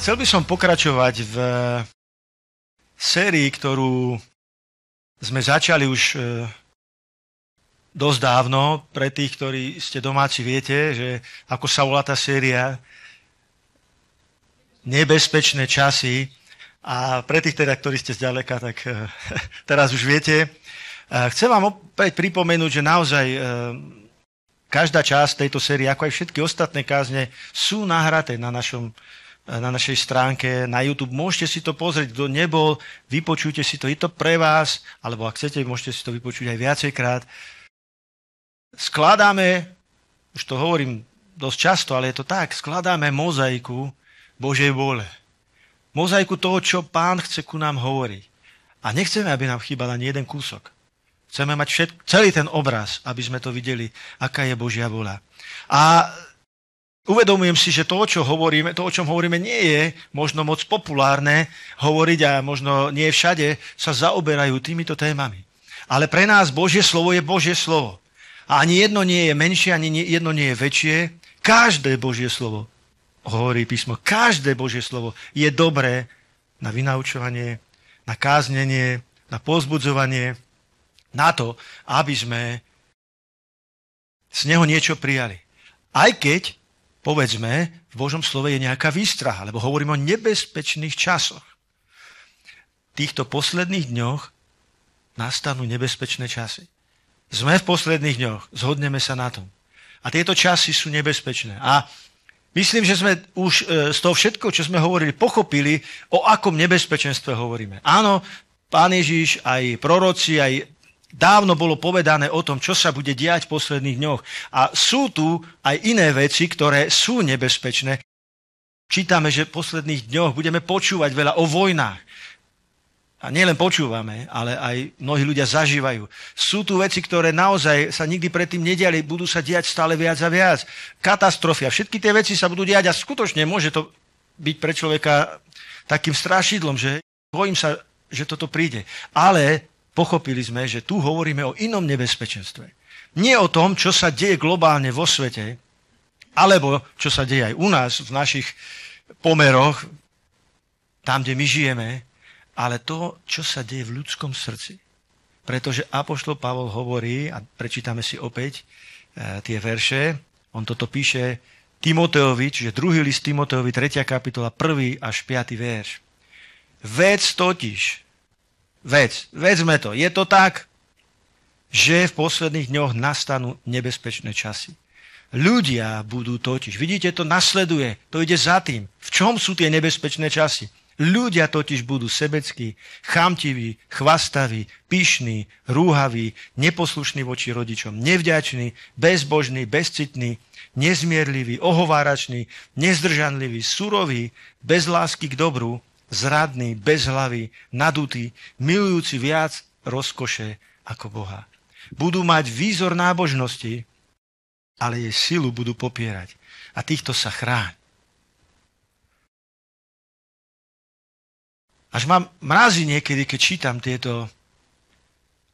Chcel by som pokračovať v sérii, ktorú sme začali už e, dosť dávno. Pre tých, ktorí ste domáci, viete, že ako sa volá tá séria Nebezpečné časy. A pre tých teda, ktorí ste zďaleka, tak e, teraz už viete. E, chcem vám opäť pripomenúť, že naozaj každá časť tejto série, ako aj všetky ostatné kázne, sú nahraté na našom na našej stránke na YouTube. Môžete si to pozrieť, kto nebol, vypočujte si to, je to pre vás, alebo ak chcete, môžete si to vypočuť aj viacejkrát. Skladáme, už to hovorím dosť často, ale je to tak, skladáme mozaiku Božej vôle. Mozaiku toho, čo Pán chce ku nám hovoriť. A nechceme, aby nám chýbal ani jeden kúsok. Chceme mať všet, celý ten obraz, aby sme to videli, aká je Božia vola. A Uvedomujem si, že to, o, čo hovoríme, to, o čom hovoríme, nie je možno moc populárne hovoriť a možno nie všade sa zaoberajú týmito témami. Ale pre nás Božie slovo je Božie slovo. A ani jedno nie je menšie, ani jedno nie je väčšie. Každé Božie slovo, hovorí písmo, každé Božie slovo je dobré na vynaučovanie, na káznenie, na pozbudzovanie, na to, aby sme z neho niečo prijali. Aj keď povedzme, v Božom slove je nejaká výstraha, lebo hovorím o nebezpečných časoch. V týchto posledných dňoch nastanú nebezpečné časy. Sme v posledných dňoch, zhodneme sa na tom. A tieto časy sú nebezpečné. A myslím, že sme už e, z toho všetko, čo sme hovorili, pochopili, o akom nebezpečenstve hovoríme. Áno, pán Ježiš, aj proroci, aj Dávno bolo povedané o tom, čo sa bude diať v posledných dňoch. A sú tu aj iné veci, ktoré sú nebezpečné. Čítame, že v posledných dňoch budeme počúvať veľa o vojnách. A nielen počúvame, ale aj mnohí ľudia zažívajú. Sú tu veci, ktoré naozaj sa nikdy predtým nediali, budú sa diať stále viac a viac. Katastrofia, všetky tie veci sa budú diať a skutočne môže to byť pre človeka takým strašidlom, že bojím sa, že toto príde. Ale pochopili sme, že tu hovoríme o inom nebezpečenstve. Nie o tom, čo sa deje globálne vo svete, alebo čo sa deje aj u nás v našich pomeroch, tam, kde my žijeme, ale to, čo sa deje v ľudskom srdci. Pretože Apoštol Pavol hovorí, a prečítame si opäť e, tie verše, on toto píše Timoteovi, čiže druhý list Timoteovi, 3. kapitola, 1. až 5. verš. Vec totiž, vec. Vedzme to. Je to tak, že v posledných dňoch nastanú nebezpečné časy. Ľudia budú totiž, vidíte, to nasleduje, to ide za tým. V čom sú tie nebezpečné časy? Ľudia totiž budú sebeckí, chamtiví, chvastaví, pyšní, rúhaví, neposlušní voči rodičom, nevďační, bezbožní, bezcitní, nezmierliví, ohovárační, nezdržanliví, suroví, bez lásky k dobru, zradný, bezhlavý, nadutý, milujúci viac rozkoše ako Boha. Budú mať výzor nábožnosti, ale jej silu budú popierať. A týchto sa chráň. Až mám mrázi niekedy, keď čítam tieto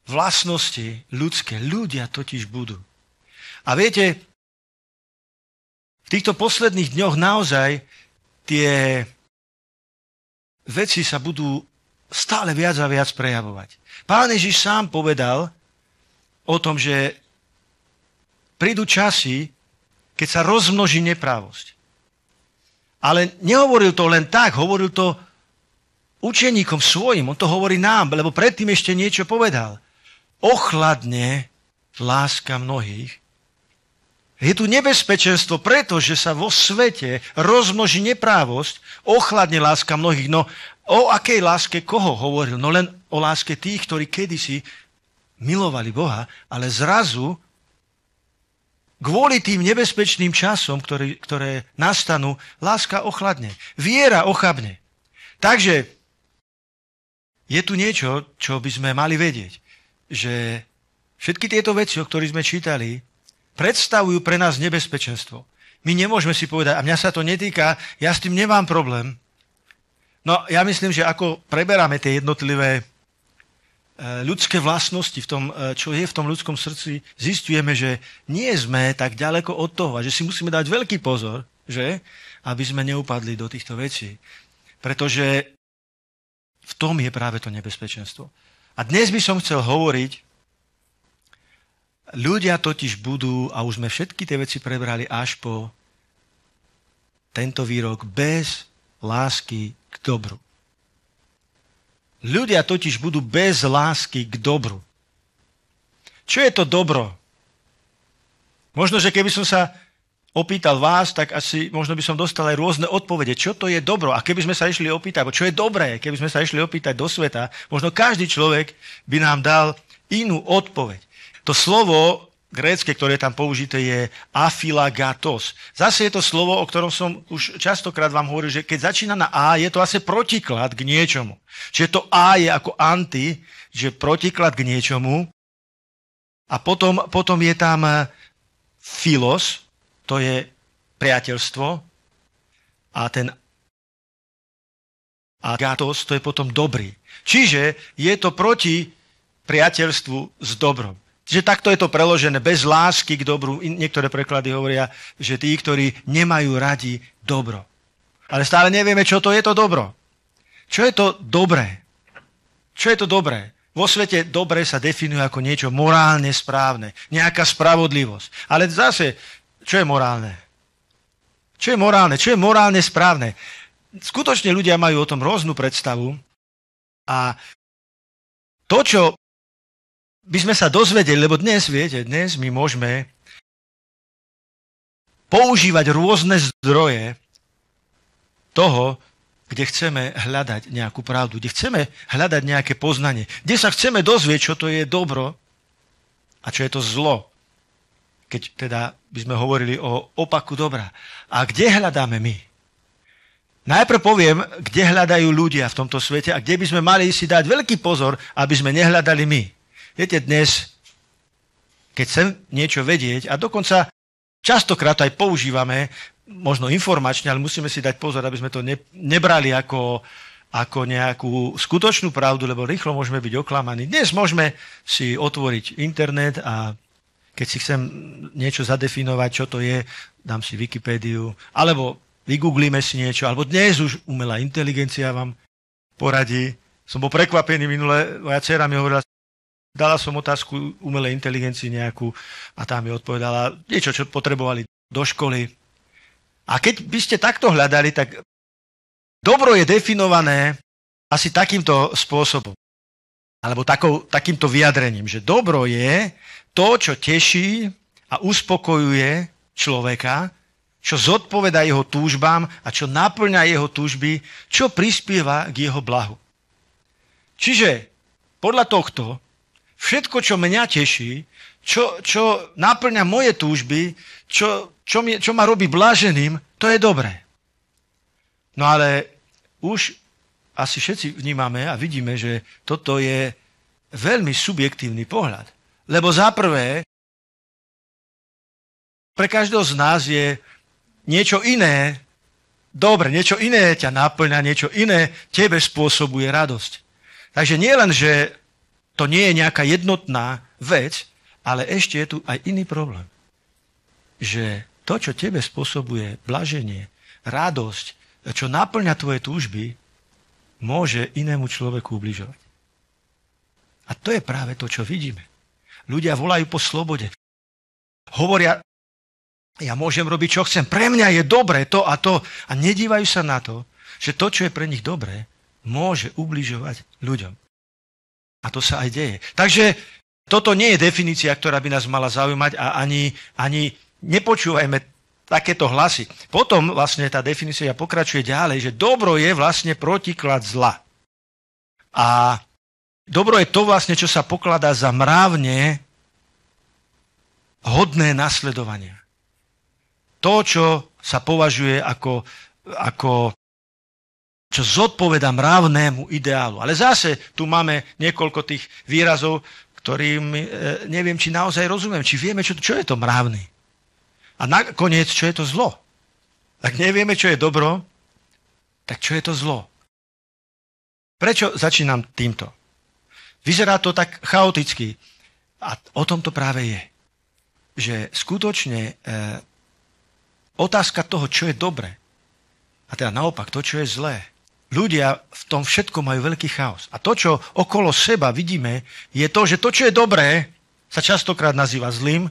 vlastnosti ľudské. Ľudia totiž budú. A viete, v týchto posledných dňoch naozaj tie veci sa budú stále viac a viac prejavovať. Pán Ježiš sám povedal o tom, že prídu časy, keď sa rozmnoží neprávosť. Ale nehovoril to len tak, hovoril to učeníkom svojim, on to hovorí nám, lebo predtým ešte niečo povedal. Ochladne láska mnohých, je tu nebezpečenstvo, pretože sa vo svete rozmnoží neprávosť, ochladne láska mnohých. No o akej láske koho hovoril? No len o láske tých, ktorí kedysi milovali Boha, ale zrazu kvôli tým nebezpečným časom, ktoré, ktoré nastanú, láska ochladne, viera ochabne. Takže je tu niečo, čo by sme mali vedieť, že všetky tieto veci, o ktorých sme čítali, predstavujú pre nás nebezpečenstvo. My nemôžeme si povedať, a mňa sa to netýka, ja s tým nemám problém. No ja myslím, že ako preberáme tie jednotlivé e, ľudské vlastnosti, v tom, e, čo je v tom ľudskom srdci, zistujeme, že nie sme tak ďaleko od toho a že si musíme dať veľký pozor, že? aby sme neupadli do týchto vecí. Pretože v tom je práve to nebezpečenstvo. A dnes by som chcel hovoriť Ľudia totiž budú, a už sme všetky tie veci prebrali až po tento výrok, bez lásky k dobru. Ľudia totiž budú bez lásky k dobru. Čo je to dobro? Možno, že keby som sa opýtal vás, tak asi možno by som dostal aj rôzne odpovede, čo to je dobro. A keby sme sa išli opýtať, čo je dobré, keby sme sa išli opýtať do sveta, možno každý človek by nám dal inú odpoveď. To slovo grécke, ktoré je tam použité, je afilagatos. Zase je to slovo, o ktorom som už častokrát vám hovoril, že keď začína na A, je to asi protiklad k niečomu. Čiže to A je ako anti, že protiklad k niečomu. A potom, potom je tam filos, eh, to je priateľstvo. A ten agatos, to je potom dobrý. Čiže je to proti priateľstvu s dobrom. Čiže takto je to preložené, bez lásky k dobru. Niektoré preklady hovoria, že tí, ktorí nemajú radi dobro. Ale stále nevieme, čo to je to dobro. Čo je to dobré? Čo je to dobré? Vo svete dobré sa definuje ako niečo morálne správne, nejaká spravodlivosť. Ale zase, čo je morálne? Čo je morálne? Čo je morálne správne? Skutočne ľudia majú o tom rôznu predstavu a to, čo by sme sa dozvedeli, lebo dnes, viete, dnes my môžeme používať rôzne zdroje toho, kde chceme hľadať nejakú pravdu, kde chceme hľadať nejaké poznanie, kde sa chceme dozvieť, čo to je dobro a čo je to zlo, keď teda by sme hovorili o opaku dobra. A kde hľadáme my? Najprv poviem, kde hľadajú ľudia v tomto svete a kde by sme mali si dať veľký pozor, aby sme nehľadali my. Viete, dnes, keď chcem niečo vedieť, a dokonca častokrát aj používame, možno informačne, ale musíme si dať pozor, aby sme to ne, nebrali ako, ako nejakú skutočnú pravdu, lebo rýchlo môžeme byť oklamaní. Dnes môžeme si otvoriť internet a keď si chcem niečo zadefinovať, čo to je, dám si Wikipédiu, alebo vygooglíme si niečo, alebo dnes už umelá inteligencia vám poradí. Som bol prekvapený minule, moja dcera mi hovorila, Dala som otázku umelej inteligencii nejakú a tá mi odpovedala niečo, čo potrebovali do školy. A keď by ste takto hľadali, tak dobro je definované asi takýmto spôsobom. Alebo takou, takýmto vyjadrením, že dobro je to, čo teší a uspokojuje človeka, čo zodpoveda jeho túžbám a čo naplňa jeho túžby, čo prispieva k jeho blahu. Čiže podľa tohto všetko, čo mňa teší, čo, čo naplňa moje túžby, čo, čo, mi, čo ma robí bláženým, to je dobré. No ale už asi všetci vnímame a vidíme, že toto je veľmi subjektívny pohľad. Lebo za prvé, pre každého z nás je niečo iné dobre, niečo iné ťa naplňa, niečo iné tebe spôsobuje radosť. Takže nie len, že to nie je nejaká jednotná vec, ale ešte je tu aj iný problém. Že to, čo tebe spôsobuje blaženie, radosť, čo naplňa tvoje túžby, môže inému človeku ubližovať. A to je práve to, čo vidíme. Ľudia volajú po slobode. Hovoria, ja môžem robiť, čo chcem. Pre mňa je dobré to a to. A nedívajú sa na to, že to, čo je pre nich dobré, môže ubližovať ľuďom. A to sa aj deje. Takže toto nie je definícia, ktorá by nás mala zaujímať a ani, ani nepočúvajme takéto hlasy. Potom vlastne tá definícia pokračuje ďalej, že dobro je vlastne protiklad zla. A dobro je to vlastne, čo sa pokladá za mravne hodné nasledovania. To, čo sa považuje ako, ako čo zodpoveda mravnému ideálu. Ale zase tu máme niekoľko tých výrazov, ktorým e, neviem, či naozaj rozumiem, či vieme, čo, čo je to mravný. A nakoniec, čo je to zlo. Ak nevieme, čo je dobro, tak čo je to zlo? Prečo začínam týmto? Vyzerá to tak chaoticky. A o tom to práve je. Že skutočne e, otázka toho, čo je dobre, a teda naopak to, čo je zlé, ľudia v tom všetko majú veľký chaos. A to, čo okolo seba vidíme, je to, že to, čo je dobré, sa častokrát nazýva zlým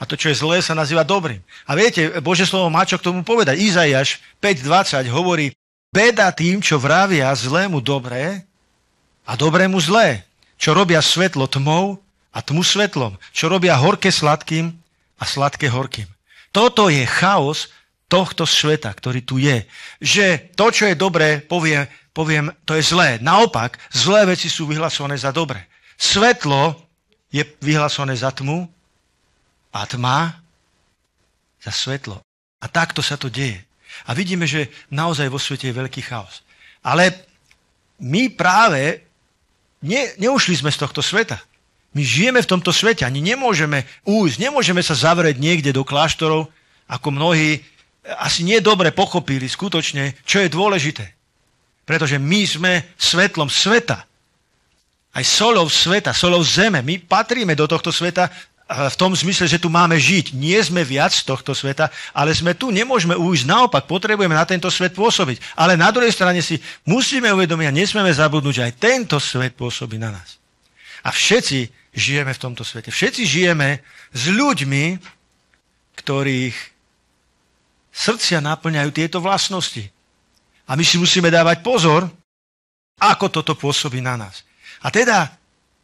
a to, čo je zlé, sa nazýva dobrým. A viete, Bože slovo má čo k tomu povedať. Izajaš 5.20 hovorí, beda tým, čo vravia zlému dobré a dobrému zlé, čo robia svetlo tmou a tmu svetlom, čo robia horké sladkým a sladké horkým. Toto je chaos, tohto sveta, ktorý tu je. Že to, čo je dobré, poviem, poviem, to je zlé. Naopak, zlé veci sú vyhlasované za dobré. Svetlo je vyhlasované za tmu a tma za svetlo. A takto sa to deje. A vidíme, že naozaj vo svete je veľký chaos. Ale my práve ne, neušli sme z tohto sveta. My žijeme v tomto svete, ani nemôžeme újsť, nemôžeme sa zavrieť niekde do kláštorov, ako mnohí asi nedobre pochopili skutočne, čo je dôležité. Pretože my sme svetlom sveta. Aj solou sveta, solou zeme. My patríme do tohto sveta v tom zmysle, že tu máme žiť. Nie sme viac z tohto sveta, ale sme tu, nemôžeme ujsť. Naopak, potrebujeme na tento svet pôsobiť. Ale na druhej strane si musíme uvedomiť a nesmieme zabudnúť, že aj tento svet pôsobí na nás. A všetci žijeme v tomto svete. Všetci žijeme s ľuďmi, ktorých Srdcia naplňajú tieto vlastnosti. A my si musíme dávať pozor, ako toto pôsobí na nás. A teda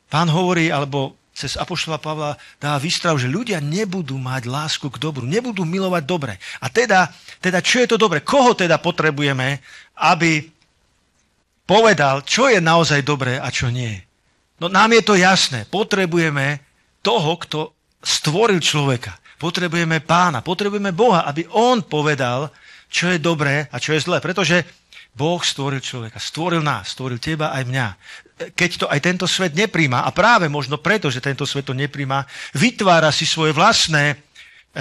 pán hovorí, alebo cez Apoštola Pavla dá výstrav, že ľudia nebudú mať lásku k dobru, nebudú milovať dobre. A teda, teda čo je to dobre? Koho teda potrebujeme, aby povedal, čo je naozaj dobré a čo nie. No nám je to jasné. Potrebujeme toho, kto stvoril človeka. Potrebujeme pána, potrebujeme Boha, aby on povedal, čo je dobré a čo je zlé. Pretože Boh stvoril človeka, stvoril nás, stvoril teba aj mňa. Keď to aj tento svet nepríma, a práve možno preto, že tento svet to nepríma, vytvára si svoje vlastné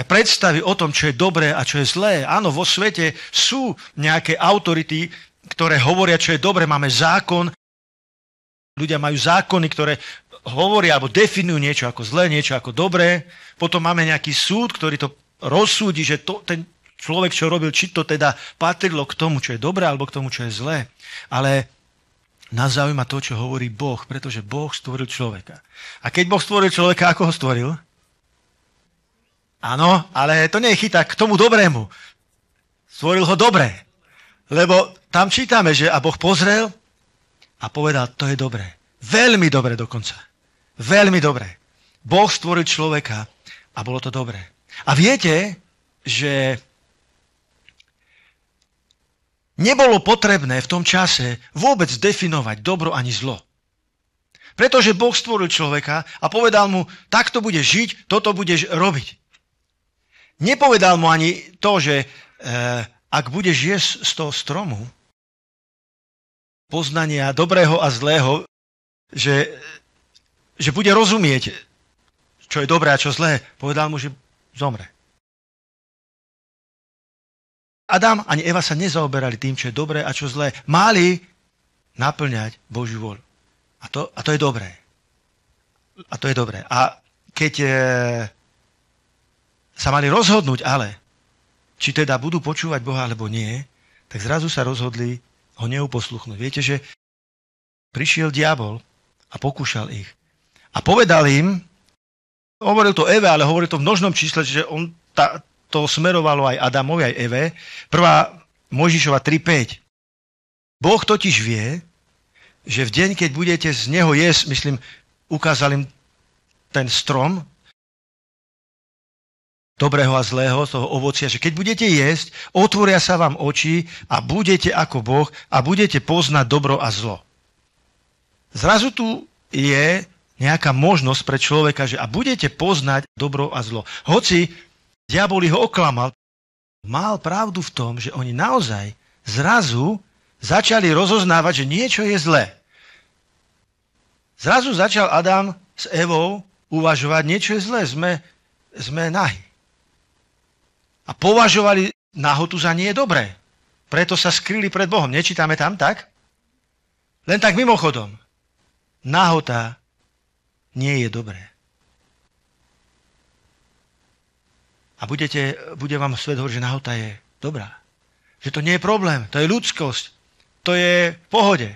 predstavy o tom, čo je dobré a čo je zlé. Áno, vo svete sú nejaké autority, ktoré hovoria, čo je dobré. Máme zákon, ľudia majú zákony, ktoré hovoria alebo definujú niečo ako zlé, niečo ako dobré. Potom máme nejaký súd, ktorý to rozsúdi, že to, ten človek, čo robil, či to teda patrilo k tomu, čo je dobré, alebo k tomu, čo je zlé. Ale nás zaujíma to, čo hovorí Boh, pretože Boh stvoril človeka. A keď Boh stvoril človeka, ako ho stvoril? Áno, ale to nie je chyta k tomu dobrému. Stvoril ho dobré. Lebo tam čítame, že a Boh pozrel a povedal, to je dobré. Veľmi dobre dokonca. Veľmi dobre. Boh stvoril človeka a bolo to dobré. A viete, že nebolo potrebné v tom čase vôbec definovať dobro ani zlo. Pretože Boh stvoril človeka a povedal mu, takto budeš, žiť, toto budeš robiť. Nepovedal mu ani to, že eh, ak budeš jesť z toho stromu poznania dobrého a zlého, že že bude rozumieť, čo je dobré a čo zlé, povedal mu, že zomre. Adam ani Eva sa nezaoberali tým, čo je dobré a čo zlé. Mali naplňať Božiu voľu. A to, a to je dobré. A to je dobré. A keď e, sa mali rozhodnúť ale, či teda budú počúvať Boha alebo nie, tak zrazu sa rozhodli ho neuposluchnúť. Viete, že prišiel diabol a pokúšal ich, a povedal im, hovoril to Eve, ale hovoril to v množnom čísle, že on ta, to smerovalo aj Adamovi, aj Eve. Prvá Mojžišova 3.5. Boh totiž vie, že v deň, keď budete z neho jesť, myslím, ukázal im ten strom, dobrého a zlého, toho ovocia, že keď budete jesť, otvoria sa vám oči a budete ako Boh a budete poznať dobro a zlo. Zrazu tu je nejaká možnosť pre človeka, že a budete poznať dobro a zlo. Hoci diabol ho oklamal, mal pravdu v tom, že oni naozaj zrazu začali rozoznávať, že niečo je zlé. Zrazu začal Adam s Evou uvažovať, niečo je zlé, sme, sme nahy. A považovali nahotu za nie dobré. Preto sa skrýli pred Bohom. Nečítame tam tak? Len tak mimochodom. Nahota nie je dobré. A budete, bude vám svet hovoriť, že nahota je dobrá. Že to nie je problém, to je ľudskosť, to je v pohode.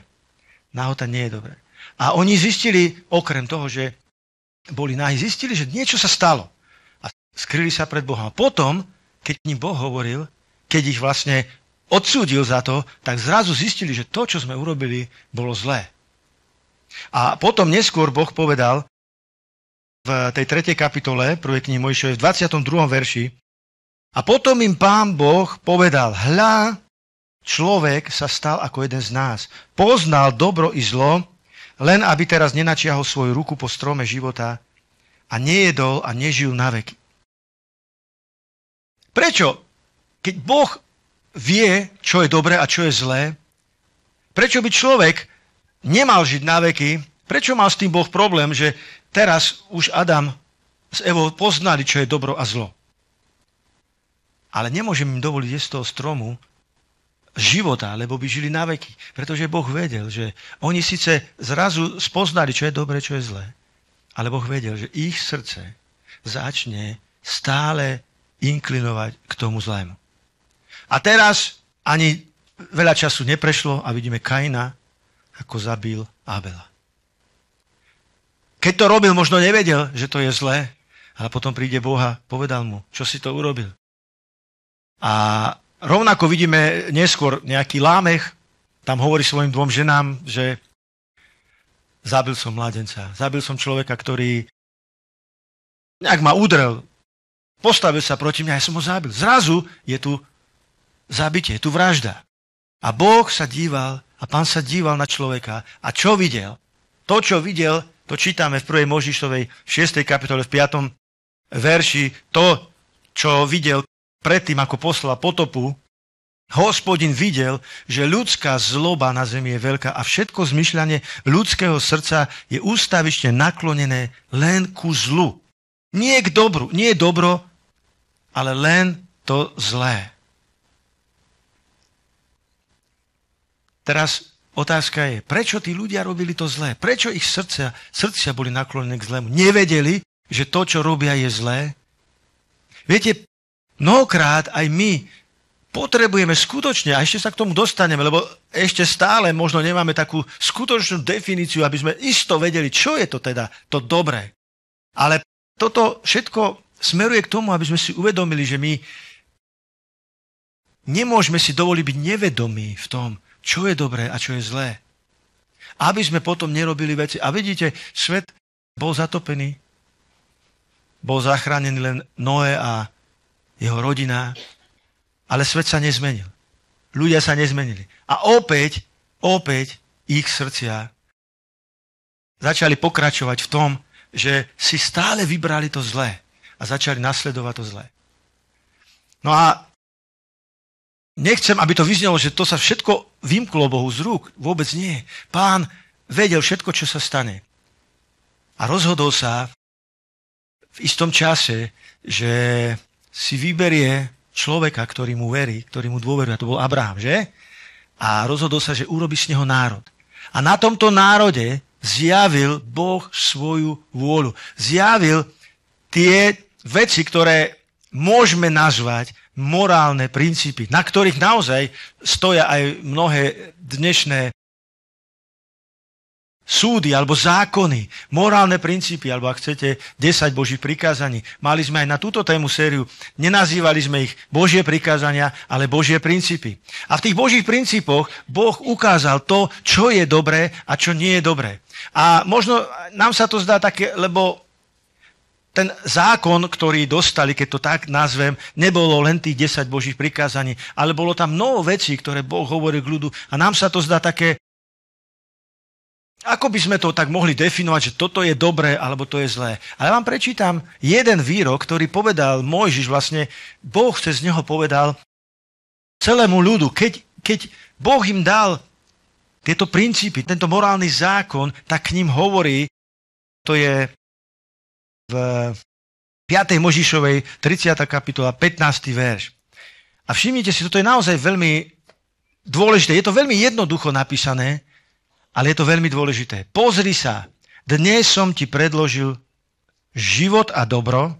Nahota nie je dobré. A oni zistili, okrem toho, že boli nahy, zistili, že niečo sa stalo. A skryli sa pred Bohom. A potom, keď ním Boh hovoril, keď ich vlastne odsúdil za to, tak zrazu zistili, že to, čo sme urobili, bolo zlé. A potom neskôr Boh povedal v tej 3. kapitole 1. knihy Mojšovej v 22. verši a potom im pán Boh povedal, hľa, človek sa stal ako jeden z nás. Poznal dobro i zlo, len aby teraz nenačiahol svoju ruku po strome života a nejedol a nežil na veky. Prečo? Keď Boh vie, čo je dobré a čo je zlé, prečo by človek nemal žiť na veky, prečo mal s tým Boh problém, že teraz už Adam s Evo poznali, čo je dobro a zlo. Ale nemôžem im dovoliť z toho stromu života, lebo by žili na veky. Pretože Boh vedel, že oni síce zrazu spoznali, čo je dobre, čo je zlé. Ale Boh vedel, že ich srdce začne stále inklinovať k tomu zlému. A teraz ani veľa času neprešlo a vidíme Kaina, ako zabil Abela. Keď to robil, možno nevedel, že to je zlé, ale potom príde Boha, povedal mu, čo si to urobil. A rovnako vidíme neskôr nejaký lámech, tam hovorí svojim dvom ženám, že zabil som mladenca, zabil som človeka, ktorý nejak ma udrel, postavil sa proti mňa, ja som ho zabil. Zrazu je tu zabitie, je tu vražda. A Boh sa díval a pán sa díval na človeka. A čo videl? To, čo videl, to čítame v 1. Možišovej 6. kapitole v 5. verši. To, čo videl predtým, ako poslal potopu, Hospodin videl, že ľudská zloba na zemi je veľká a všetko zmyšľanie ľudského srdca je ústavične naklonené len ku zlu. Nie k dobru, nie je dobro, ale len to zlé. Teraz otázka je, prečo tí ľudia robili to zlé? Prečo ich srdcia, srdcia boli naklonené k zlému? Nevedeli, že to, čo robia, je zlé? Viete, mnohokrát aj my potrebujeme skutočne, a ešte sa k tomu dostaneme, lebo ešte stále možno nemáme takú skutočnú definíciu, aby sme isto vedeli, čo je to teda to dobré. Ale toto všetko smeruje k tomu, aby sme si uvedomili, že my nemôžeme si dovoliť byť nevedomí v tom, čo je dobré a čo je zlé. Aby sme potom nerobili veci. A vidíte, svet bol zatopený. Bol zachránený len Noé a jeho rodina. Ale svet sa nezmenil. Ľudia sa nezmenili. A opäť, opäť ich srdcia začali pokračovať v tom, že si stále vybrali to zlé a začali nasledovať to zlé. No a Nechcem, aby to vyznelo, že to sa všetko vymklo Bohu z rúk. Vôbec nie. Pán vedel všetko, čo sa stane. A rozhodol sa v istom čase, že si vyberie človeka, ktorý mu verí, ktorý mu dôveruje. A to bol Abraham, že? A rozhodol sa, že urobi z neho národ. A na tomto národe zjavil Boh svoju vôľu. Zjavil tie veci, ktoré môžeme nazvať morálne princípy, na ktorých naozaj stoja aj mnohé dnešné súdy alebo zákony, morálne princípy, alebo ak chcete, 10 Božích prikázaní. Mali sme aj na túto tému sériu, nenazývali sme ich Božie prikázania, ale Božie princípy. A v tých Božích princípoch Boh ukázal to, čo je dobré a čo nie je dobré. A možno nám sa to zdá také, lebo ten zákon, ktorý dostali, keď to tak nazvem, nebolo len tých 10 božích prikázaní, ale bolo tam mnoho vecí, ktoré Boh hovorí k ľudu. A nám sa to zdá také, ako by sme to tak mohli definovať, že toto je dobré alebo to je zlé. Ale vám prečítam jeden výrok, ktorý povedal Mojžiš vlastne, Boh cez neho povedal celému ľudu, keď, keď Boh im dal tieto princípy, tento morálny zákon, tak k ním hovorí, to je v 5. Možišovej, 30. kapitola, 15. verš. A všimnite si, toto je naozaj veľmi dôležité. Je to veľmi jednoducho napísané, ale je to veľmi dôležité. Pozri sa, dnes som ti predložil život a dobro,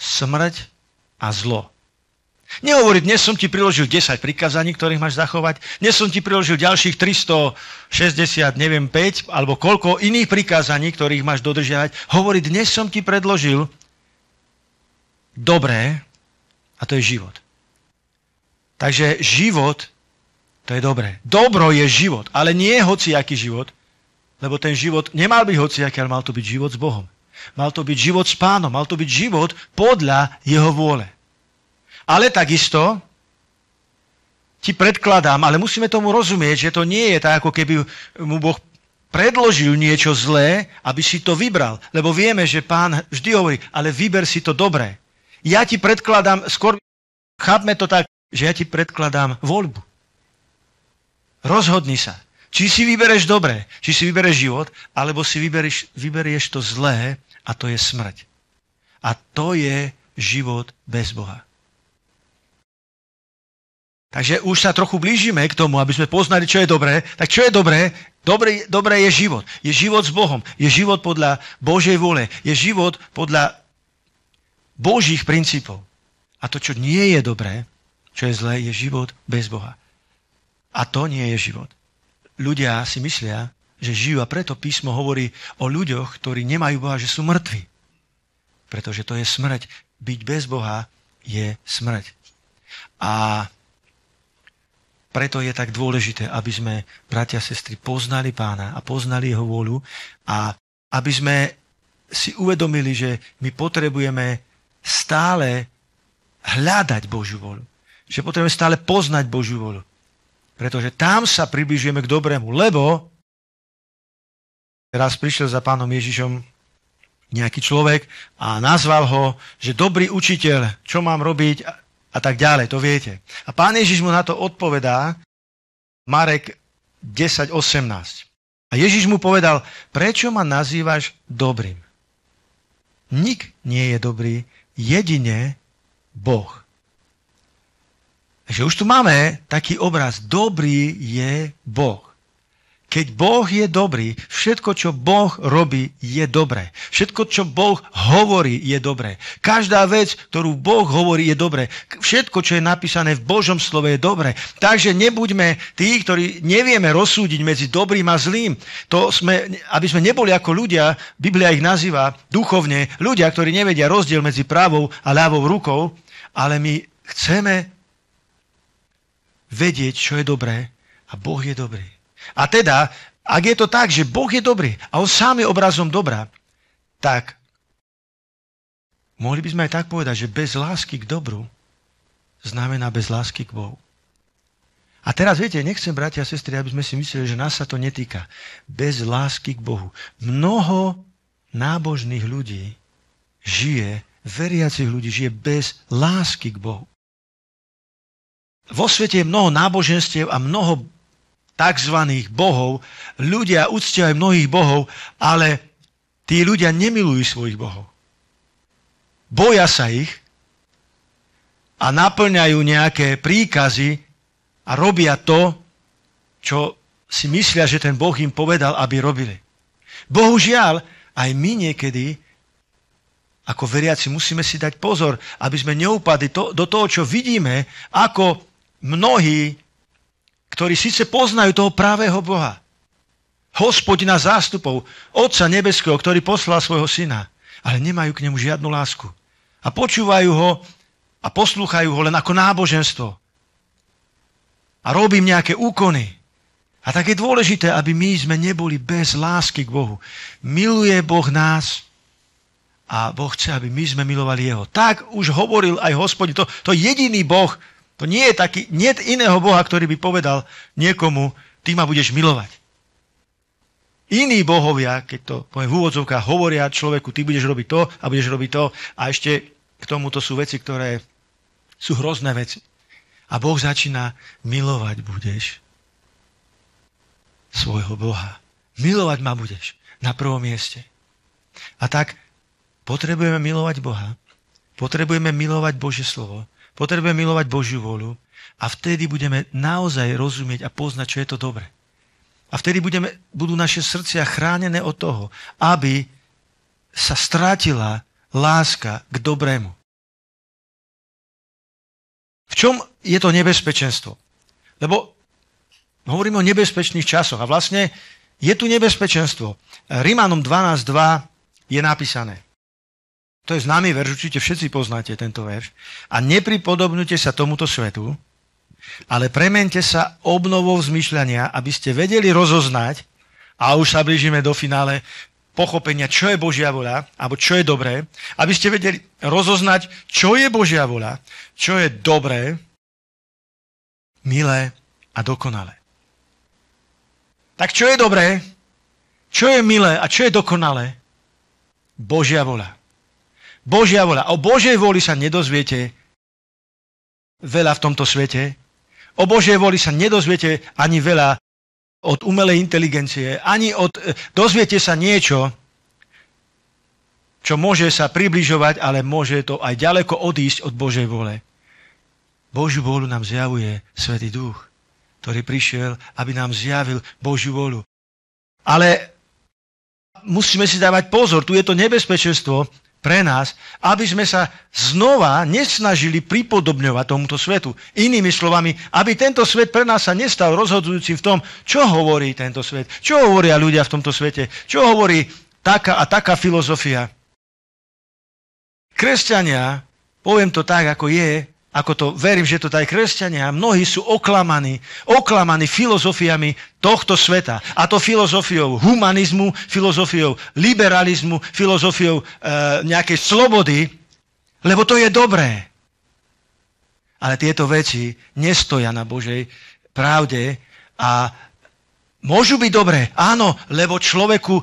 smrť a zlo. Nehovorí, dnes som ti priložil 10 prikázaní, ktorých máš zachovať, dnes som ti priložil ďalších 360, neviem, 5, alebo koľko iných prikázaní, ktorých máš dodržiavať. Hovorí, dnes som ti predložil dobré a to je život. Takže život, to je dobré. Dobro je život, ale nie hociaký život, lebo ten život nemal byť hociaký, ale mal to byť život s Bohom. Mal to byť život s pánom, mal to byť život podľa jeho vôle. Ale takisto ti predkladám, ale musíme tomu rozumieť, že to nie je tak, ako keby mu Boh predložil niečo zlé, aby si to vybral. Lebo vieme, že pán vždy hovorí, ale vyber si to dobré. Ja ti predkladám, skôr chápme to tak, že ja ti predkladám voľbu. Rozhodni sa. Či si vybereš dobré, či si vybereš život, alebo si vyberieš, vyberieš to zlé a to je smrť. A to je život bez Boha. Takže už sa trochu blížime k tomu, aby sme poznali, čo je dobré. Tak čo je dobré? Dobré, dobré je život. Je život s Bohom. Je život podľa Božej vôle. Je život podľa Božích princípov. A to, čo nie je dobré, čo je zlé, je život bez Boha. A to nie je život. Ľudia si myslia, že žijú a preto písmo hovorí o ľuďoch, ktorí nemajú Boha, že sú mŕtvi. Pretože to je smrť. Byť bez Boha je smrť. A preto je tak dôležité, aby sme, bratia a sestry, poznali pána a poznali jeho vôľu a aby sme si uvedomili, že my potrebujeme stále hľadať Božiu vôľu. Že potrebujeme stále poznať Božiu vôľu. Pretože tam sa približujeme k dobrému, lebo raz prišiel za pánom Ježišom nejaký človek a nazval ho, že dobrý učiteľ, čo mám robiť, a tak ďalej, to viete. A pán Ježiš mu na to odpovedá Marek 10.18. A Ježiš mu povedal, prečo ma nazývaš dobrým? Nik nie je dobrý, jedine Boh. Takže už tu máme taký obraz, dobrý je Boh. Keď Boh je dobrý, všetko, čo Boh robí, je dobré. Všetko, čo Boh hovorí, je dobré. Každá vec, ktorú Boh hovorí, je dobré. Všetko, čo je napísané v Božom slove, je dobré. Takže nebuďme tí, ktorí nevieme rozsúdiť medzi dobrým a zlým. To sme, aby sme neboli ako ľudia, Biblia ich nazýva duchovne, ľudia, ktorí nevedia rozdiel medzi právou a ľavou rukou, ale my chceme vedieť, čo je dobré a Boh je dobrý. A teda, ak je to tak, že Boh je dobrý a on sám je obrazom dobrá, tak mohli by sme aj tak povedať, že bez lásky k dobru znamená bez lásky k Bohu. A teraz, viete, nechcem, bratia a sestry, aby sme si mysleli, že nás sa to netýka. Bez lásky k Bohu. Mnoho nábožných ľudí žije, veriacich ľudí žije bez lásky k Bohu. Vo svete je mnoho náboženstiev a mnoho tzv. bohov. Ľudia uctiavajú mnohých bohov, ale tí ľudia nemilujú svojich bohov. Boja sa ich a naplňajú nejaké príkazy a robia to, čo si myslia, že ten Boh im povedal, aby robili. Bohužiaľ, aj my niekedy ako veriaci musíme si dať pozor, aby sme neupadli to, do toho, čo vidíme, ako mnohí ktorí síce poznajú toho pravého Boha, hospodina zástupov, Otca Nebeského, ktorý poslal svojho syna, ale nemajú k nemu žiadnu lásku. A počúvajú ho a poslúchajú ho len ako náboženstvo. A robím nejaké úkony. A tak je dôležité, aby my sme neboli bez lásky k Bohu. Miluje Boh nás a Boh chce, aby my sme milovali Jeho. Tak už hovoril aj hospodin. To, to jediný Boh, to nie je taký, nie je iného Boha, ktorý by povedal niekomu, ty ma budeš milovať. Iní bohovia, keď to poviem v úvodzovkách, hovoria človeku, ty budeš robiť to a budeš robiť to. A ešte k tomuto sú veci, ktoré sú hrozné veci. A Boh začína milovať budeš svojho Boha. Milovať ma budeš na prvom mieste. A tak potrebujeme milovať Boha, potrebujeme milovať Božie slovo, Potrebujeme milovať Božiu voľu a vtedy budeme naozaj rozumieť a poznať, čo je to dobre. A vtedy budeme, budú naše srdcia chránené od toho, aby sa strátila láska k dobrému. V čom je to nebezpečenstvo? Lebo hovoríme o nebezpečných časoch a vlastne je tu nebezpečenstvo. Rímanom 12.2 je napísané. To je známy verš, určite všetci poznáte tento verš. A nepripodobnite sa tomuto svetu, ale premente sa obnovou zmyšľania, aby ste vedeli rozoznať, a už sa blížime do finále, pochopenia, čo je Božia vola, alebo čo je dobré, aby ste vedeli rozoznať, čo je Božia vola, čo je dobré, milé a dokonalé. Tak čo je dobré, čo je milé a čo je dokonalé? Božia vola. Božia vola. O Božej voli sa nedozviete veľa v tomto svete. O Božej voli sa nedozviete ani veľa od umelej inteligencie, ani od... E, dozviete sa niečo, čo môže sa približovať, ale môže to aj ďaleko odísť od Božej vole. Božiu volu nám zjavuje Svetý Duch, ktorý prišiel, aby nám zjavil Božiu volu. Ale musíme si dávať pozor, tu je to nebezpečenstvo, pre nás, aby sme sa znova nesnažili pripodobňovať tomuto svetu. Inými slovami, aby tento svet pre nás sa nestal rozhodujúcim v tom, čo hovorí tento svet, čo hovoria ľudia v tomto svete, čo hovorí taká a taká filozofia. Kresťania, poviem to tak, ako je, ako to verím, že to aj kresťania, mnohí sú oklamaní, oklamaní filozofiami tohto sveta. A to filozofiou humanizmu, filozofiou liberalizmu, filozofiou e, nejakej slobody, lebo to je dobré. Ale tieto veci nestoja na Božej pravde a môžu byť dobré, áno, lebo človeku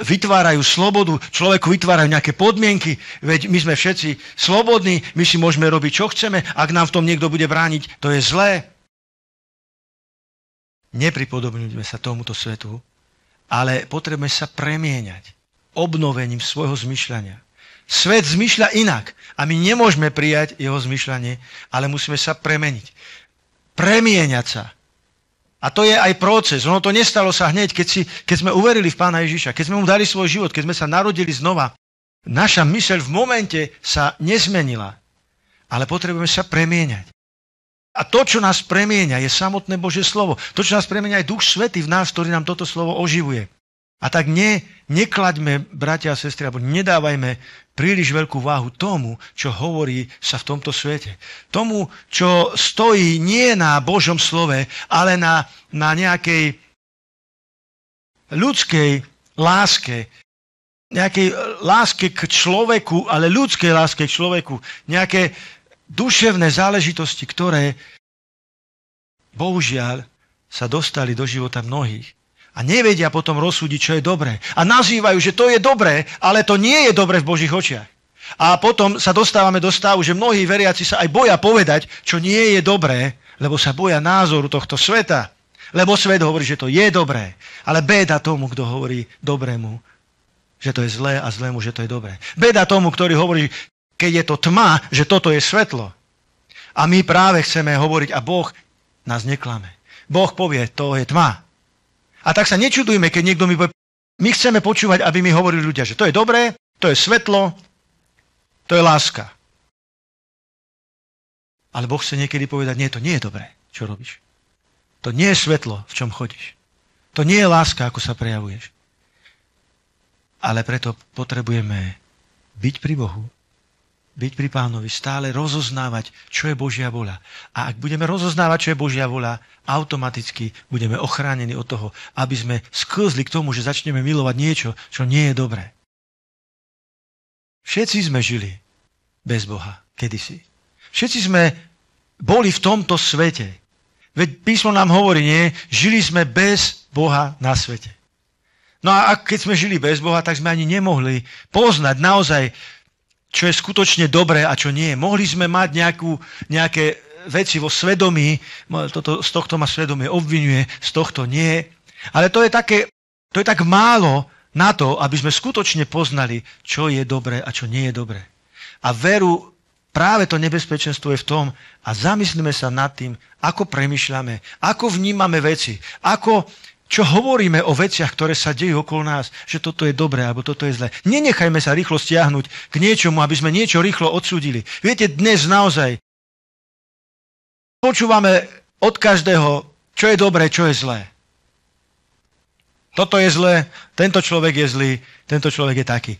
vytvárajú slobodu, človeku vytvárajú nejaké podmienky, veď my sme všetci slobodní, my si môžeme robiť, čo chceme, ak nám v tom niekto bude brániť, to je zlé. Nepripodobňujeme sa tomuto svetu, ale potrebujeme sa premieňať obnovením svojho zmyšľania. Svet zmyšľa inak a my nemôžeme prijať jeho zmyšľanie, ale musíme sa premeniť. Premieňať sa a to je aj proces. Ono to nestalo sa hneď, keď, si, keď sme uverili v Pána Ježiša, keď sme mu dali svoj život, keď sme sa narodili znova. Naša myseľ v momente sa nezmenila, ale potrebujeme sa premieňať. A to, čo nás premieňa, je samotné Božie slovo. To, čo nás premieňa, je Duch Svety v nás, ktorý nám toto slovo oživuje. A tak ne, neklaďme, bratia a sestry, alebo nedávajme príliš veľkú váhu tomu, čo hovorí sa v tomto svete. Tomu, čo stojí nie na Božom slove, ale na, na nejakej ľudskej láske, nejakej láske k človeku, ale ľudskej láske k človeku, nejaké duševné záležitosti, ktoré bohužiaľ sa dostali do života mnohých. A nevedia potom rozsúdiť, čo je dobré. A nazývajú, že to je dobré, ale to nie je dobré v Božích očiach. A potom sa dostávame do stavu, že mnohí veriaci sa aj boja povedať, čo nie je dobré, lebo sa boja názoru tohto sveta. Lebo svet hovorí, že to je dobré. Ale beda tomu, kto hovorí dobrému, že to je zlé a zlému, že to je dobré. Beda tomu, ktorý hovorí, keď je to tma, že toto je svetlo. A my práve chceme hovoriť, a Boh nás neklame. Boh povie, to je tma. A tak sa nečudujme, keď niekto mi povie, my chceme počúvať, aby mi hovorili ľudia, že to je dobré, to je svetlo, to je láska. Ale Boh chce niekedy povedať, nie, to nie je dobré, čo robíš. To nie je svetlo, v čom chodíš. To nie je láska, ako sa prejavuješ. Ale preto potrebujeme byť pri Bohu byť pri pánovi, stále rozoznávať, čo je Božia vola. A ak budeme rozoznávať, čo je Božia vola, automaticky budeme ochránení od toho, aby sme sklzli k tomu, že začneme milovať niečo, čo nie je dobré. Všetci sme žili bez Boha kedysi. Všetci sme boli v tomto svete. Veď písmo nám hovorí, nie? Žili sme bez Boha na svete. No a keď sme žili bez Boha, tak sme ani nemohli poznať naozaj čo je skutočne dobré a čo nie. Mohli sme mať nejakú, nejaké veci vo svedomí, toto, z tohto ma svedomie obvinuje, z tohto nie. Ale to je, také, to je tak málo na to, aby sme skutočne poznali, čo je dobré a čo nie je dobré. A veru práve to nebezpečenstvo je v tom, a zamyslíme sa nad tým, ako premyšľame, ako vnímame veci, ako čo hovoríme o veciach, ktoré sa dejú okolo nás, že toto je dobré alebo toto je zlé. Nenechajme sa rýchlo stiahnuť k niečomu, aby sme niečo rýchlo odsúdili. Viete, dnes naozaj počúvame od každého, čo je dobré, čo je zlé. Toto je zlé, tento človek je zlý, tento človek je taký.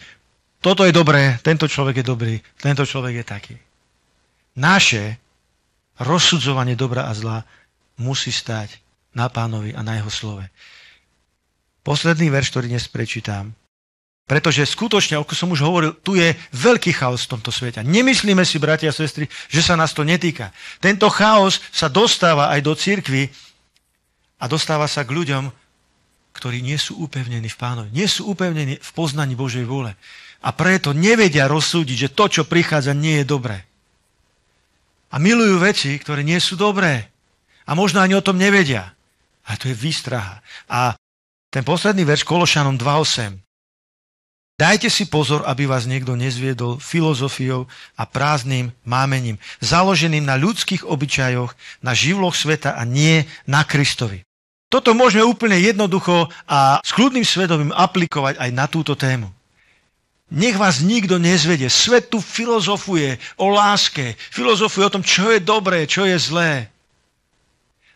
Toto je dobré, tento človek je dobrý, tento človek je taký. Naše rozsudzovanie dobra a zla musí stať na pánovi a na jeho slove. Posledný verš, ktorý dnes prečítam. Pretože skutočne, ako som už hovoril, tu je veľký chaos v tomto svete. Nemyslíme si, bratia a sestry, že sa nás to netýka. Tento chaos sa dostáva aj do cirkvy a dostáva sa k ľuďom, ktorí nie sú upevnení v pánovi, nie sú upevnení v poznaní Božej vôle. A preto nevedia rozsúdiť, že to, čo prichádza, nie je dobré. A milujú veci, ktoré nie sú dobré. A možno ani o tom nevedia. A to je výstraha. A ten posledný verš Kološanom 2.8. Dajte si pozor, aby vás niekto nezviedol filozofiou a prázdnym mámením, založeným na ľudských obyčajoch, na živloch sveta a nie na Kristovi. Toto môžeme úplne jednoducho a s kľudným svedomím aplikovať aj na túto tému. Nech vás nikto nezvede. Svet tu filozofuje o láske, filozofuje o tom, čo je dobré, čo je zlé.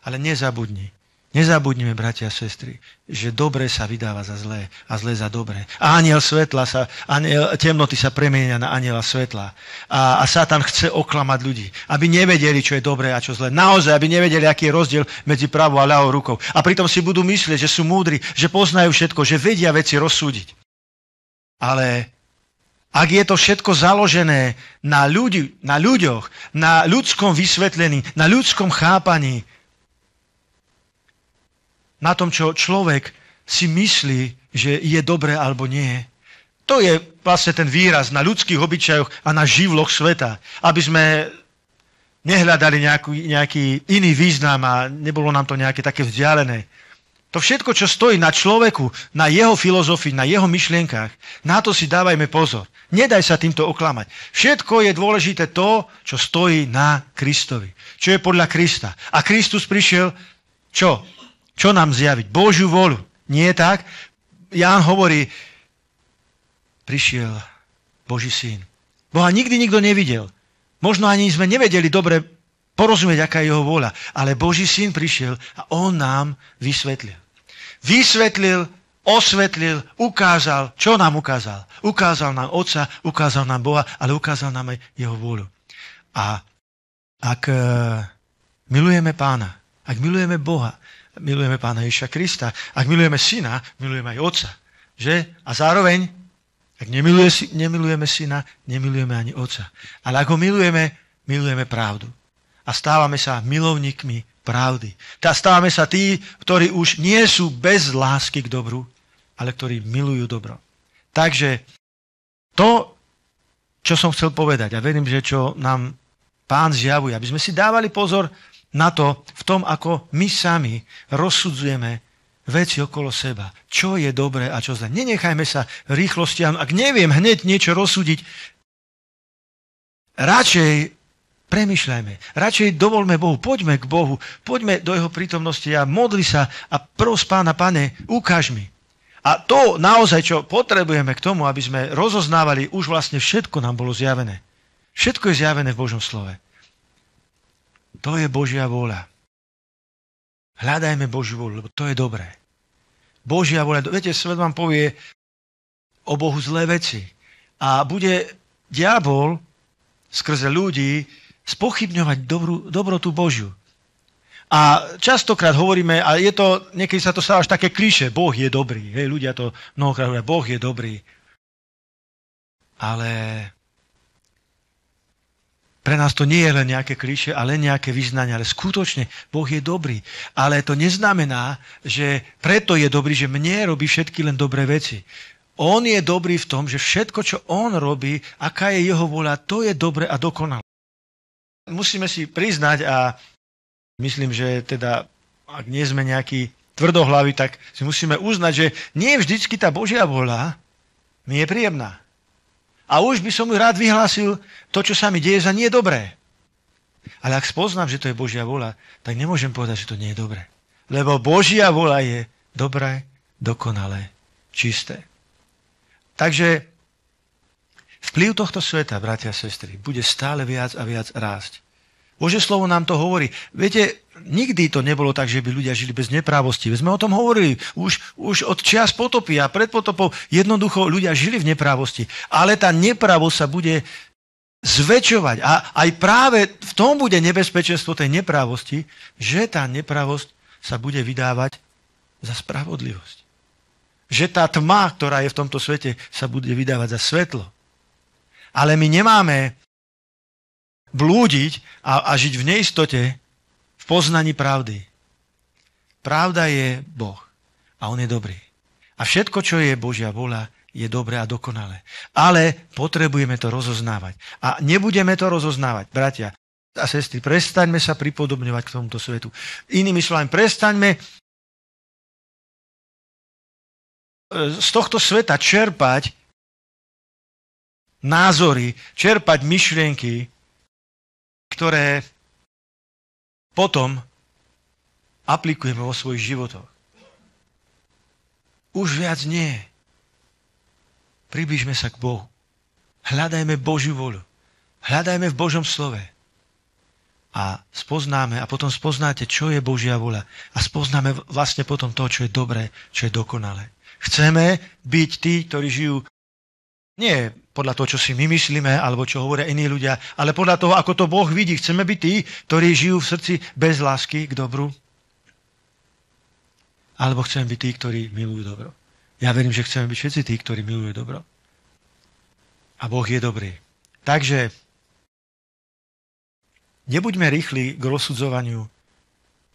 Ale nezabudni, Nezabudnime, bratia a sestry, že dobre sa vydáva za zlé a zlé za dobré. A aniel svetla sa, aniel temnoty sa premenia na aniela svetla. A, a Satan chce oklamať ľudí, aby nevedeli, čo je dobré a čo zlé. Naozaj, aby nevedeli, aký je rozdiel medzi pravou a ľavou rukou. A pritom si budú myslieť, že sú múdri, že poznajú všetko, že vedia veci rozsúdiť. Ale ak je to všetko založené na, ľudí, na ľuďoch, na ľudskom vysvetlení, na ľudskom chápaní, na tom, čo človek si myslí, že je dobré alebo nie. To je vlastne ten výraz na ľudských obyčajoch a na živloch sveta. Aby sme nehľadali nejaký, nejaký iný význam a nebolo nám to nejaké také vzdialené. To všetko, čo stojí na človeku, na jeho filozofii, na jeho myšlienkách, na to si dávajme pozor. Nedaj sa týmto oklamať. Všetko je dôležité to, čo stojí na Kristovi. Čo je podľa Krista. A Kristus prišiel čo? Čo nám zjaviť? Božiu volu. Nie je tak? Ján hovorí, prišiel Boží syn. Boha nikdy nikto nevidel. Možno ani sme nevedeli dobre porozumieť, aká je jeho vôľa. Ale Boží syn prišiel a on nám vysvetlil. Vysvetlil, osvetlil, ukázal. Čo nám ukázal? Ukázal nám Otca, ukázal nám Boha, ale ukázal nám aj jeho vôľu. A ak eh, milujeme pána, ak milujeme Boha, milujeme Pána Ježiša Krista. Ak milujeme syna, milujeme aj otca. Že? A zároveň, ak nemiluje, nemilujeme syna, nemilujeme ani otca. Ale ak ho milujeme, milujeme pravdu. A stávame sa milovníkmi pravdy. Tá stávame sa tí, ktorí už nie sú bez lásky k dobru, ale ktorí milujú dobro. Takže to, čo som chcel povedať, a verím, že čo nám pán zjavuje, aby sme si dávali pozor na to v tom, ako my sami rozsudzujeme veci okolo seba. Čo je dobré a čo zlé. Nenechajme sa rýchlostiam, ak neviem hneď niečo rozsúdiť, radšej Premýšľajme. Radšej dovolme Bohu, poďme k Bohu, poďme do Jeho prítomnosti a modli sa a pros Pána, Pane, ukáž mi. A to naozaj, čo potrebujeme k tomu, aby sme rozoznávali, už vlastne všetko nám bolo zjavené. Všetko je zjavené v Božom slove. To je Božia vôľa. Hľadajme Božiu vôľu, lebo to je dobré. Božia vôľa. Viete, svet vám povie o Bohu zlé veci. A bude diabol skrze ľudí spochybňovať dobrú, dobrotu Božiu. A častokrát hovoríme, a je to, niekedy sa to stáva až také kliše, Boh je dobrý. Hej, ľudia to mnohokrát hovoria, Boh je dobrý. Ale pre nás to nie je len nejaké kliše a len nejaké vyznania, ale skutočne Boh je dobrý. Ale to neznamená, že preto je dobrý, že mne robí všetky len dobré veci. On je dobrý v tom, že všetko, čo on robí, aká je jeho vola, to je dobre a dokonalé. Musíme si priznať a myslím, že teda ak nie sme nejakí tvrdohlavy, tak si musíme uznať, že nie vždycky tá Božia vola mi je príjemná. A už by som rád vyhlásil, to, čo sa mi deje, za nie dobré. Ale ak spoznám, že to je Božia vola, tak nemôžem povedať, že to nie je dobré. Lebo Božia vola je dobré, dokonalé, čisté. Takže vplyv tohto sveta, bratia a sestry, bude stále viac a viac rásť. Bože slovo nám to hovorí. Viete, nikdy to nebolo tak, že by ľudia žili bez neprávosti. Sme o tom hovorili už, už od čias potopy a pred potopou jednoducho ľudia žili v neprávosti. Ale tá neprávosť sa bude zväčšovať. A aj práve v tom bude nebezpečenstvo tej neprávosti, že tá nepravosť sa bude vydávať za spravodlivosť. Že tá tma, ktorá je v tomto svete, sa bude vydávať za svetlo. Ale my nemáme blúdiť a, a žiť v neistote, poznaní pravdy. Pravda je Boh a On je dobrý. A všetko, čo je Božia vola, je dobré a dokonalé. Ale potrebujeme to rozoznávať. A nebudeme to rozoznávať, bratia a sestry, prestaňme sa pripodobňovať k tomuto svetu. Inými slovami, prestaňme e, z tohto sveta čerpať názory, čerpať myšlienky, ktoré potom aplikujeme vo svojich životoch. Už viac nie. Približme sa k Bohu. Hľadajme Božiu voľu. Hľadajme v Božom slove. A spoznáme, a potom spoznáte, čo je Božia vola. A spoznáme vlastne potom to, čo je dobré, čo je dokonalé. Chceme byť tí, ktorí žijú nie podľa toho, čo si my myslíme, alebo čo hovoria iní ľudia, ale podľa toho, ako to Boh vidí. Chceme byť tí, ktorí žijú v srdci bez lásky k dobru. Alebo chceme byť tí, ktorí milujú dobro. Ja verím, že chceme byť všetci tí, ktorí milujú dobro. A Boh je dobrý. Takže nebuďme rýchli k rozsudzovaniu,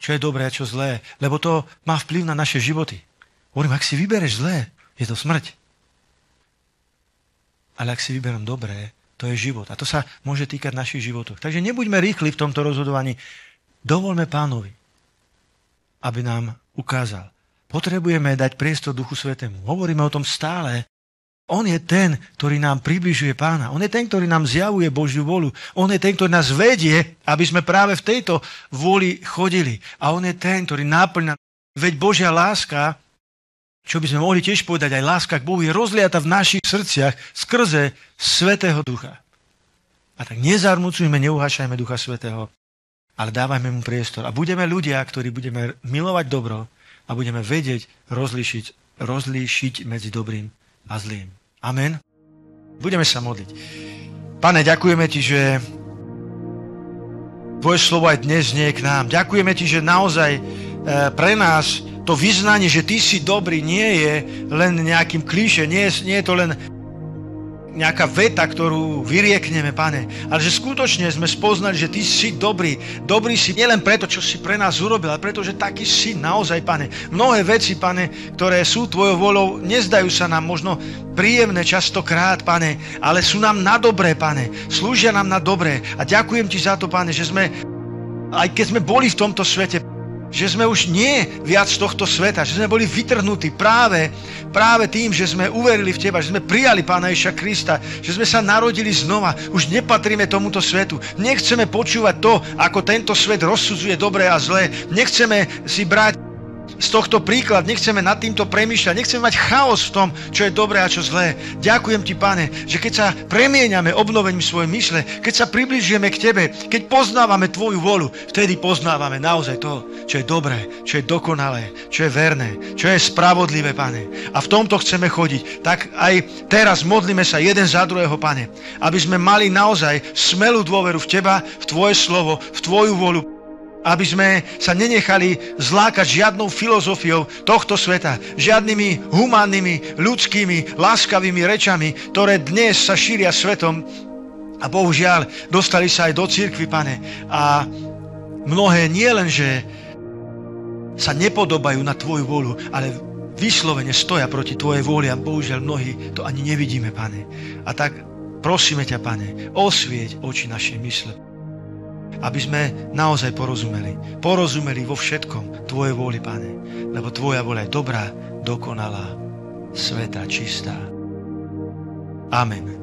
čo je dobré a čo zlé, lebo to má vplyv na naše životy. Hovorím, ak si vybereš zlé, je to smrť ale ak si vyberám dobré, to je život. A to sa môže týkať našich životov. Takže nebuďme rýchli v tomto rozhodovaní. Dovolme pánovi, aby nám ukázal. Potrebujeme dať priestor Duchu Svetému. Hovoríme o tom stále. On je ten, ktorý nám približuje pána. On je ten, ktorý nám zjavuje Božiu volu. On je ten, ktorý nás vedie, aby sme práve v tejto vôli chodili. A on je ten, ktorý náplňa. Veď Božia láska čo by sme mohli tiež povedať, aj láska k Bohu je rozliata v našich srdciach skrze Svetého Ducha. A tak nezarmucujme, neuhašajme Ducha Svetého, ale dávajme mu priestor. A budeme ľudia, ktorí budeme milovať dobro a budeme vedieť rozlíšiť, rozlíšiť medzi dobrým a zlým. Amen. Budeme sa modliť. Pane, ďakujeme Ti, že Tvoje slovo aj dnes nie je k nám. Ďakujeme Ti, že naozaj eh, pre nás to vyznanie, že ty si dobrý, nie je len nejakým klíše, nie je, nie je to len nejaká veta, ktorú vyriekneme, pane, ale že skutočne sme spoznali, že ty si dobrý. Dobrý si nielen preto, čo si pre nás urobil, ale preto, že taký si naozaj, pane. Mnohé veci, pane, ktoré sú tvojou volou, nezdajú sa nám možno príjemné častokrát, pane, ale sú nám na dobré, pane. Slúžia nám na dobré. A ďakujem ti za to, pane, že sme, aj keď sme boli v tomto svete, že sme už nie viac tohto sveta, že sme boli vytrhnutí práve, práve tým, že sme uverili v Teba, že sme prijali Pána Ježa Krista, že sme sa narodili znova, už nepatríme tomuto svetu, nechceme počúvať to, ako tento svet rozsudzuje dobré a zlé, nechceme si brať z tohto príklad, nechceme nad týmto premýšľať, nechceme mať chaos v tom, čo je dobré a čo zlé. Ďakujem ti, pane, že keď sa premieňame obnovením svojej mysle, keď sa približujeme k tebe, keď poznávame tvoju volu, vtedy poznávame naozaj to, čo je dobré, čo je dokonalé, čo je verné, čo je spravodlivé, pane. A v tomto chceme chodiť. Tak aj teraz modlíme sa jeden za druhého, pane, aby sme mali naozaj smelú dôveru v teba, v tvoje slovo, v tvoju volu aby sme sa nenechali zlákať žiadnou filozofiou tohto sveta, žiadnymi humánnymi, ľudskými, láskavými rečami, ktoré dnes sa šíria svetom a bohužiaľ dostali sa aj do církvy, pane. A mnohé nie len, že sa nepodobajú na Tvoju vôľu, ale vyslovene stoja proti Tvojej vôli a bohužiaľ mnohí to ani nevidíme, pane. A tak prosíme ťa, pane, osvieť oči našej mysle. Aby sme naozaj porozumeli. Porozumeli vo všetkom Tvoje vôli, Pane. Lebo Tvoja vôľa je dobrá, dokonalá, sveta, čistá. Amen.